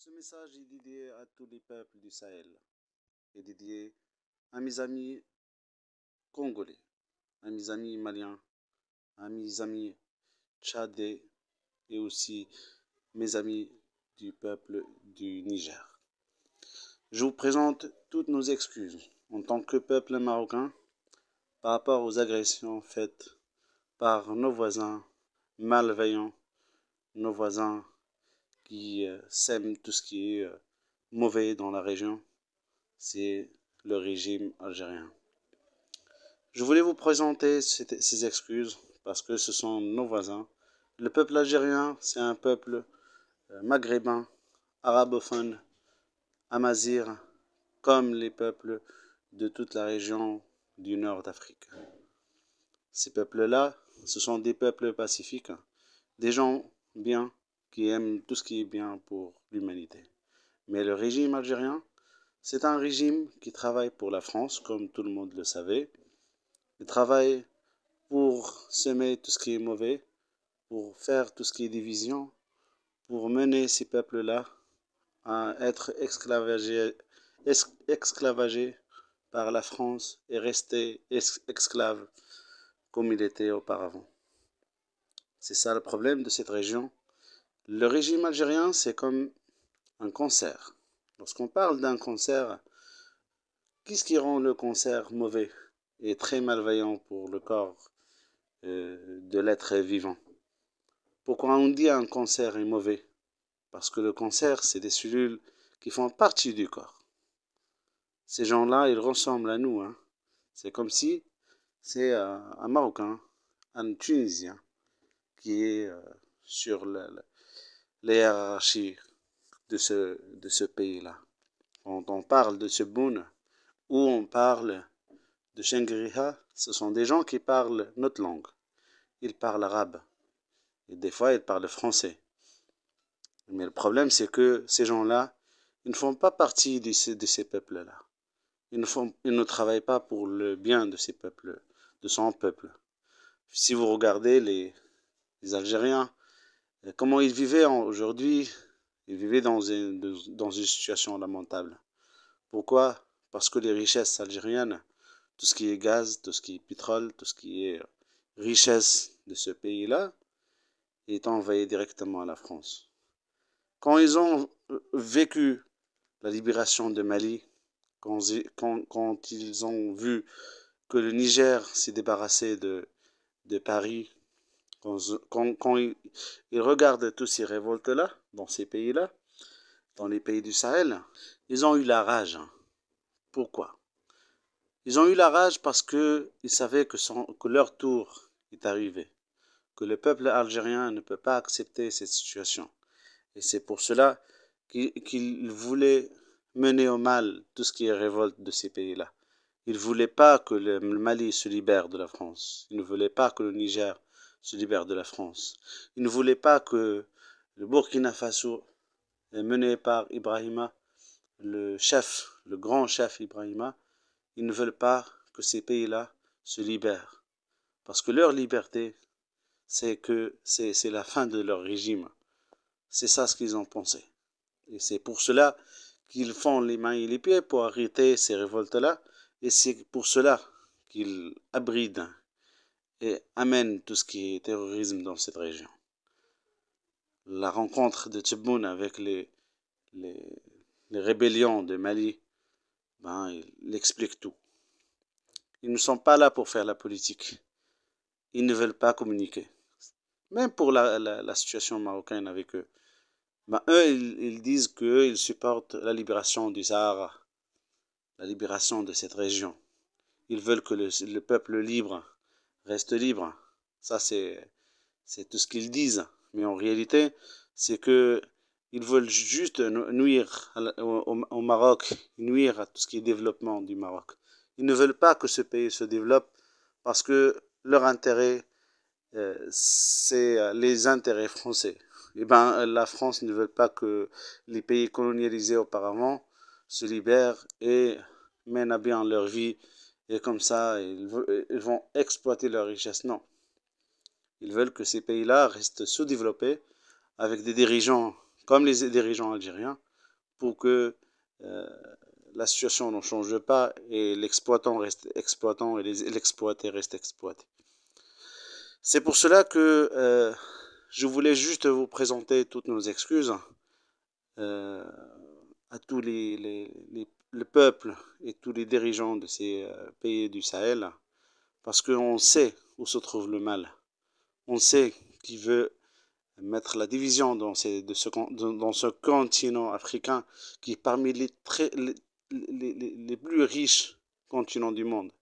Ce message est dédié à tous les peuples du Sahel et dédié à mes amis congolais, à mes amis maliens, à mes amis tchadais et aussi mes amis du peuple du Niger. Je vous présente toutes nos excuses en tant que peuple marocain par rapport aux agressions faites par nos voisins malveillants, nos voisins qui euh, sème tout ce qui est euh, mauvais dans la région, c'est le régime algérien. Je voulais vous présenter ces excuses parce que ce sont nos voisins. Le peuple algérien, c'est un peuple euh, maghrébin, arabophone, amazir, comme les peuples de toute la région du nord d'Afrique. Ces peuples-là, ce sont des peuples pacifiques, des gens bien qui aime tout ce qui est bien pour l'humanité. Mais le régime algérien, c'est un régime qui travaille pour la France, comme tout le monde le savait. Il travaille pour semer tout ce qui est mauvais, pour faire tout ce qui est division, pour mener ces peuples-là à être esclavagés, par la France et rester esclaves comme il était auparavant. C'est ça le problème de cette région le régime algérien, c'est comme un cancer. Lorsqu'on parle d'un cancer, qu'est-ce qui rend le cancer mauvais et très malveillant pour le corps euh, de l'être vivant Pourquoi on dit un cancer est mauvais Parce que le cancer, c'est des cellules qui font partie du corps. Ces gens-là, ils ressemblent à nous. Hein. C'est comme si c'est un Marocain, un Tunisien, qui est euh, sur le les de ce, de ce pays-là. Quand on parle de ce ceboun ou on parle de shengriha, ce sont des gens qui parlent notre langue. Ils parlent arabe. Et des fois, ils parlent français. Mais le problème, c'est que ces gens-là, ils ne font pas partie de ces, peuples-là. Ils ne, ils ne travaillent pas pour le bien de ces peuples, de son peuple. Si vous regardez les Algériens, euh, comment ils vivaient aujourd'hui Ils vivaient dans une, situation lamentable. Pourquoi Parce que les richesses algériennes, tout ce qui est gaz, tout ce qui est pétrole, tout ce qui est richesse de ce pays-là, est envoyé directement à la France. Quand ils ont vécu la libération de Mali, quand, ils ont vu que le Niger s'est débarrassé de Paris, quand, ils regardent toutes ces révoltes-là, dans ces pays-là, dans les pays du Sahel, ils ont eu la rage. Hein. Pourquoi Ils ont eu la rage parce qu'ils savaient que, leur tour est arrivé, que le peuple algérien ne peut pas accepter cette situation. Et c'est pour cela qu'ils voulaient mener au mal tout ce qui est révolte de ces pays-là. Ils ne voulaient pas que le Mali se libère de la France. Ils ne voulaient pas que le Niger se libère de la France. Ils ne voulaient pas que le Burkina Faso, mené par Ibrahima, le chef, le grand chef Ibrahima, ils ne veulent pas que ces pays-là se libèrent. Parce que leur liberté, c'est que c'est la fin de leur régime. C'est ça ce qu'ils ont pensé. Et c'est pour cela qu'ils font les mains et les pieds pour arrêter ces révoltes-là. Et c'est pour cela qu'ils abrident, et amène tout ce qui est terrorisme dans cette région. La rencontre de Tchiboun avec les, les, rébellions de Mali, ben, il explique tout. Ils ne sont pas là pour faire la politique. Ils ne veulent pas communiquer. Même pour la, la, situation marocaine avec eux. Ben, eux, ils, ils disent qu'ils supportent la libération du Sahara, la libération de cette région. Ils veulent que le, le peuple libre reste libre. Ça, c'est, tout ce qu'ils disent. Mais en réalité, c'est que ils veulent juste nuire au Maroc, nuire à tout ce qui est développement du Maroc. Ils ne veulent pas que ce pays se développe parce que leur intérêt, euh, c'est euh, les intérêts français. Eh ben, la France ne veut pas que les pays colonialisés auparavant se libèrent et mènent à bien leur vie et comme ça, ils, vont exploiter leur richesse. Non. Ils veulent que ces pays-là restent sous-développés avec des dirigeants comme les dirigeants algériens pour que euh, la situation ne change pas et l'exploitant reste exploitant et l'exploité reste exploité. C'est pour cela que euh, je voulais juste vous présenter toutes nos excuses euh, à tous les, les, les le peuple et tous les dirigeants de ces euh, pays du Sahel, parce qu'on sait où se trouve le mal. On sait qui veut mettre la division dans, ce, dans ce continent africain qui est parmi les, les, plus riches continents du monde.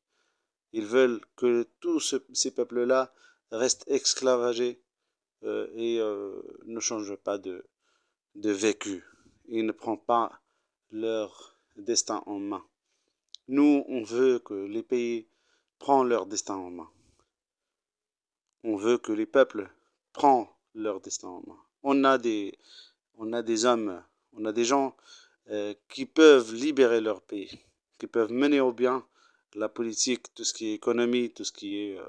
Ils veulent que tous ces peuples-là restent esclavagés euh, et euh, ne changent pas de, de vécu. Ils ne prennent pas leur destin en main. Nous, on veut que les pays prennent leur destin en main. On veut que les peuples prennent leur destin en main. On a des, on a des hommes, on a des gens euh, qui peuvent libérer leur pays, qui peuvent mener au bien la politique, tout ce qui est économie, tout ce qui est euh,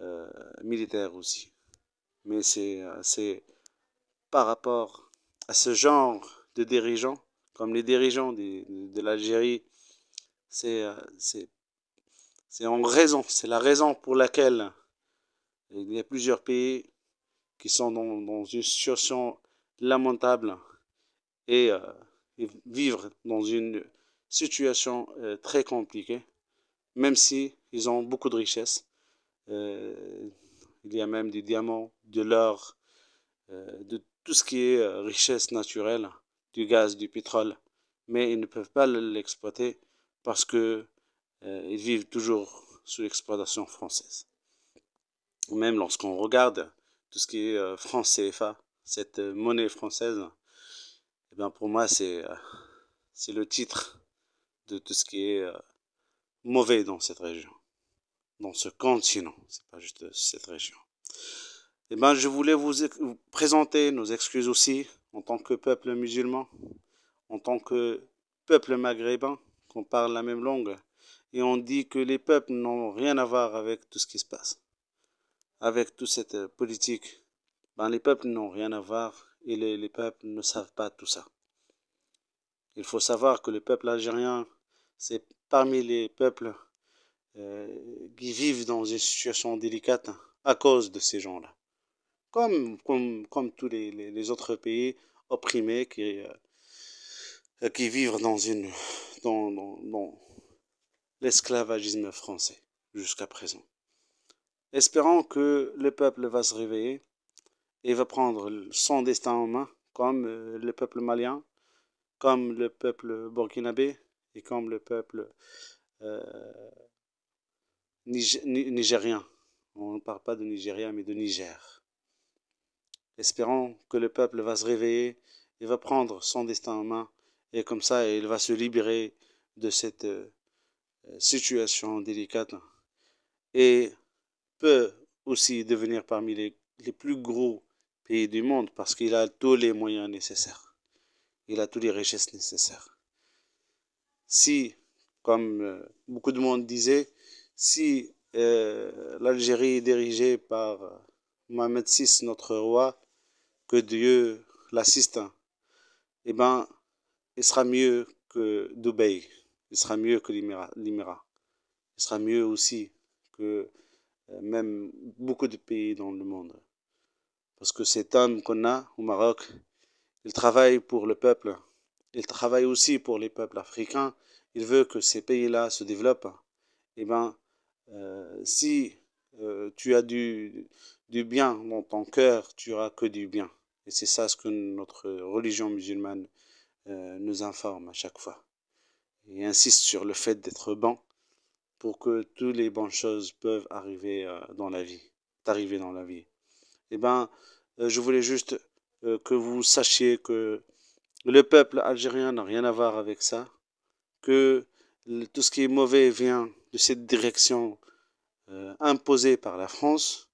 euh, militaire aussi. Mais c'est par rapport à ce genre de dirigeants comme les dirigeants de l'Algérie, euh, c'est en raison, c'est la raison pour laquelle il y a plusieurs pays qui sont dans, une situation lamentable et, euh, vivent dans une situation euh, très compliquée, même s'ils ont beaucoup de richesses. il y a même des diamants, de l'or, de tout ce qui est richesse naturelle du gaz, du pétrole, mais ils ne peuvent pas l'exploiter parce que euh, ils vivent toujours sous l'exploitation française. Même lorsqu'on regarde tout ce qui est euh, France CFA, cette euh, monnaie française, eh bien pour moi c'est c'est le titre de tout ce qui est mauvais dans cette région, dans ce continent, c'est pas juste cette région. Eh bien, je voulais vous présenter nos excuses aussi en tant que peuple musulman, en tant que peuple maghrébin, qu'on parle la même langue, et on dit que les peuples n'ont rien à voir avec tout ce qui se passe, avec toute cette euh, politique. Ben, les peuples n'ont rien à voir et les, peuples ne savent pas tout ça. Il faut savoir que le peuple algérien, c'est parmi les peuples euh, qui vivent dans une situation délicate à cause de ces gens-là comme, tous les, autres pays opprimés qui, euh, vivent dans, l'esclavagisme français jusqu'à présent. Espérons que le peuple va se réveiller et va prendre son destin en main, comme euh, le peuple malien, comme le peuple burkinabé et comme le peuple euh, nigérien. On ne parle pas de Nigérien, mais de Niger espérant que le peuple va se réveiller et va prendre son destin en main et comme ça il va se libérer de cette euh, situation délicate et peut aussi devenir parmi les, les plus gros pays du monde parce qu'il a tous les moyens nécessaires. Il a toutes les richesses nécessaires. Si, comme euh, beaucoup de monde disait, si euh, l'Algérie est dirigée par Mohamed VI, notre roi, Dieu l'assiste, hein, eh ben, il sera mieux que Dubaï, il sera mieux que l'Iméra, il sera mieux aussi que euh, même beaucoup de pays dans le monde. Parce que cet homme qu'on a au Maroc, il travaille pour le peuple, il travaille aussi pour les peuples africains, il veut que ces pays-là se développent. Eh bien, euh, si euh, tu as du, du bien dans ton cœur, tu auras que du bien. Et c'est ça ce que notre religion musulmane euh, nous informe à chaque fois. Et insiste sur le fait d'être bon pour que toutes les bonnes choses peuvent arriver euh, dans la vie, t'arriver dans la vie. Eh ben, euh, je voulais juste que vous sachiez que le peuple algérien n'a rien à voir avec ça, que tout ce qui est mauvais vient de cette direction imposée par la France,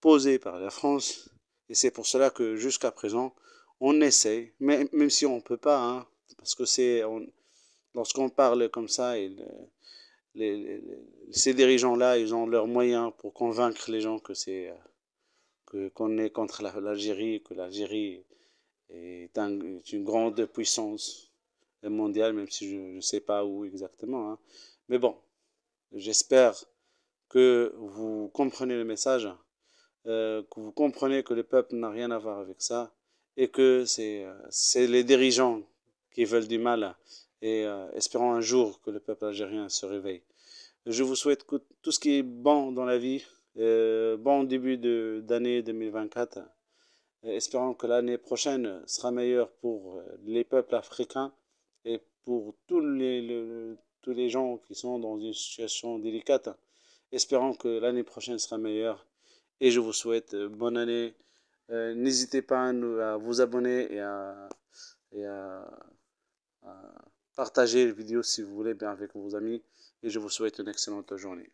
posée par la France, et c'est pour cela que jusqu'à présent, on essaie, mais, même si on ne peut pas, hein, parce que c'est lorsqu'on parle comme ça, ces dirigeants-là, ils ont leurs moyens pour convaincre les gens que c'est euh, qu'on est contre l'Algérie, que l'Algérie est, une grande puissance mondiale, même si je ne sais pas où exactement. Hein. Mais bon, j'espère que vous comprenez le message euh, que vous comprenez que le peuple n'a rien à voir avec ça et que c'est euh, les dirigeants qui veulent du mal et euh, espérons un jour que le peuple algérien se réveille. Je vous souhaite tout ce qui est bon dans la vie, bon début d'année 2024, espérons que l'année prochaine sera meilleure pour les peuples africains et pour tous les, tous les gens qui sont dans une situation délicate. Espérons que l'année prochaine sera meilleure et je vous souhaite euh, bonne année. Euh, n'hésitez pas à, nous, à, vous abonner et à, partager la vidéo si vous voulez bien avec vos amis. Et je vous souhaite une excellente journée.